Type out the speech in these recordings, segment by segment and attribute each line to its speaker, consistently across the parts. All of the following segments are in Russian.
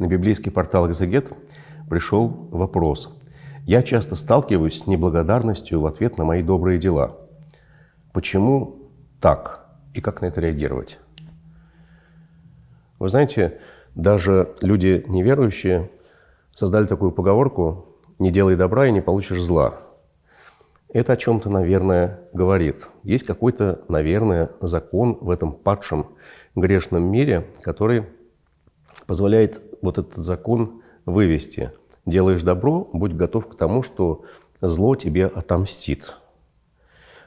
Speaker 1: на библейский портал Газагет пришел вопрос. «Я часто сталкиваюсь с неблагодарностью в ответ на мои добрые дела. Почему так? И как на это реагировать?» Вы знаете, даже люди неверующие создали такую поговорку «не делай добра и не получишь зла». Это о чем-то, наверное, говорит. Есть какой-то, наверное, закон в этом падшем грешном мире, который позволяет вот этот закон вывести. Делаешь добро, будь готов к тому, что зло тебе отомстит.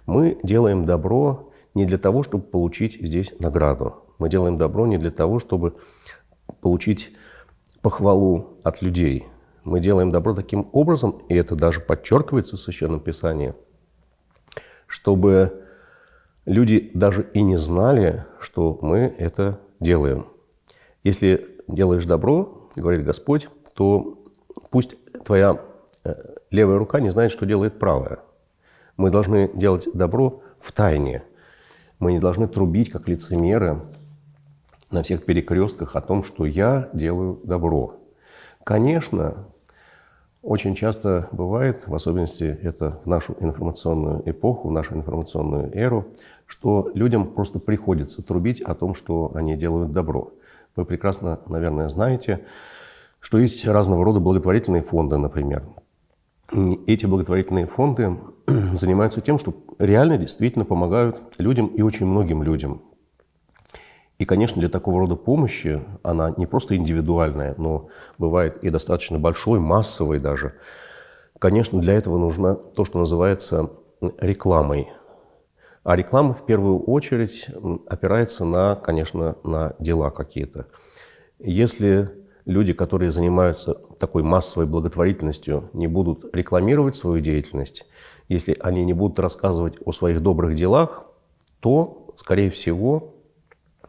Speaker 1: Мы делаем добро не для того, чтобы получить здесь награду. Мы делаем добро не для того, чтобы получить похвалу от людей. Мы делаем добро таким образом, и это даже подчеркивается в Священном Писании, чтобы люди даже и не знали, что мы это делаем. Если делаешь добро, говорит Господь, то пусть твоя э, левая рука не знает, что делает правая. Мы должны делать добро в тайне. Мы не должны трубить, как лицемеры, на всех перекрестках о том, что я делаю добро. Конечно, очень часто бывает, в особенности это в нашу информационную эпоху, в нашу информационную эру, что людям просто приходится трубить о том, что они делают добро. Вы прекрасно, наверное, знаете, что есть разного рода благотворительные фонды, например. Эти благотворительные фонды занимаются тем, что реально действительно помогают людям и очень многим людям. И, конечно, для такого рода помощи она не просто индивидуальная, но бывает и достаточно большой, массовой даже. Конечно, для этого нужна то, что называется рекламой – а реклама в первую очередь опирается на, конечно, на дела какие-то. Если люди, которые занимаются такой массовой благотворительностью, не будут рекламировать свою деятельность, если они не будут рассказывать о своих добрых делах, то, скорее всего,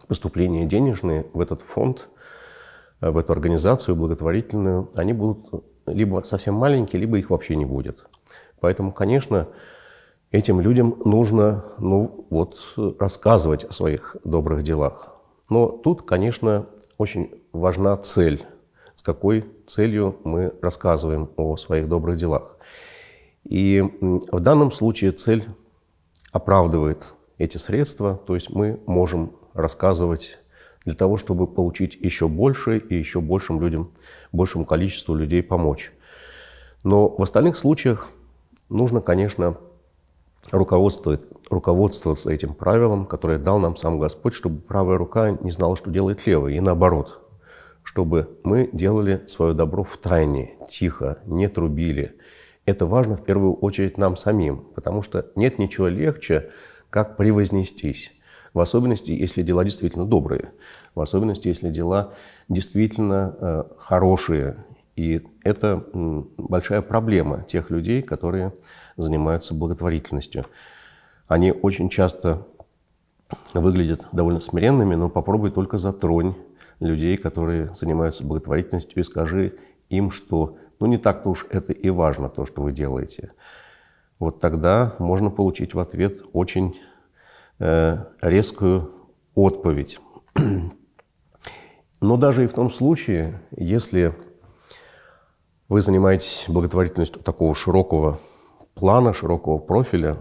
Speaker 1: поступления денежные в этот фонд, э, в эту организацию благотворительную, они будут либо совсем маленькие, либо их вообще не будет. Поэтому, конечно, этим людям нужно ну, вот, рассказывать о своих добрых делах. Но тут, конечно, очень важна цель, с какой целью мы рассказываем о своих добрых делах. И в данном случае цель оправдывает эти средства, то есть мы можем рассказывать для того, чтобы получить еще больше и еще большим людям, большему количеству людей помочь. Но в остальных случаях нужно, конечно, руководствует, руководствоваться этим правилом, которое дал нам сам Господь, чтобы правая рука не знала, что делает левая, и наоборот, чтобы мы делали свое добро в тайне, тихо, не трубили. Это важно в первую очередь нам самим, потому что нет ничего легче, как превознестись. В особенности, если дела действительно добрые, в особенности, если дела действительно э, хорошие, и это большая проблема тех людей, которые занимаются благотворительностью. Они очень часто выглядят довольно смиренными, но попробуй только затронь людей, которые занимаются благотворительностью, и скажи им, что ну не так-то уж это и важно, то, что вы делаете. Вот тогда можно получить в ответ очень э, резкую отповедь. Но даже и в том случае, если вы занимаетесь благотворительностью такого широкого плана, широкого профиля.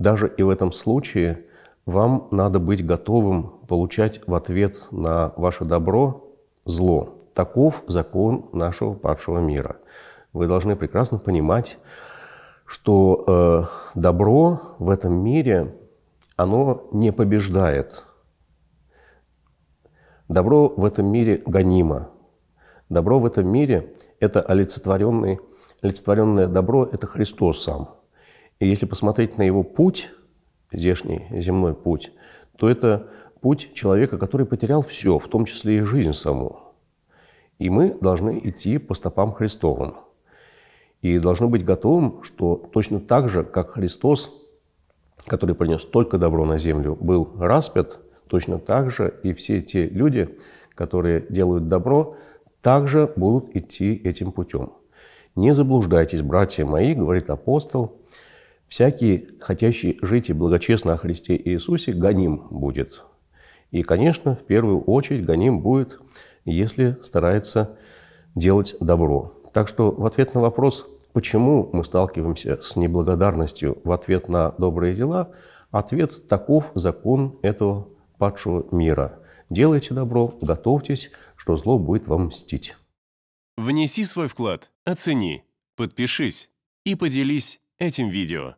Speaker 1: Даже и в этом случае вам надо быть готовым получать в ответ на ваше добро зло. Таков закон нашего падшего мира. Вы должны прекрасно понимать, что э, добро в этом мире, оно не побеждает. Добро в этом мире гонимо. Добро в этом мире это олицетворенный, олицетворенное добро – это Христос сам. И если посмотреть на его путь, здешний земной путь, то это путь человека, который потерял все, в том числе и жизнь саму. И мы должны идти по стопам Христовым. И должны быть готовым, что точно так же, как Христос, который принес только добро на землю, был распят, точно так же и все те люди, которые делают добро, также будут идти этим путем. «Не заблуждайтесь, братья мои», — говорит апостол, — «всякий, хотящий жить и благочестно о Христе Иисусе, гоним будет». И, конечно, в первую очередь гоним будет, если старается делать добро. Так что в ответ на вопрос, почему мы сталкиваемся с неблагодарностью в ответ на добрые дела, ответ таков закон этого падшего мира – Делайте добро, готовьтесь, что зло будет вам мстить. Внеси свой вклад, оцени, подпишись и поделись этим видео.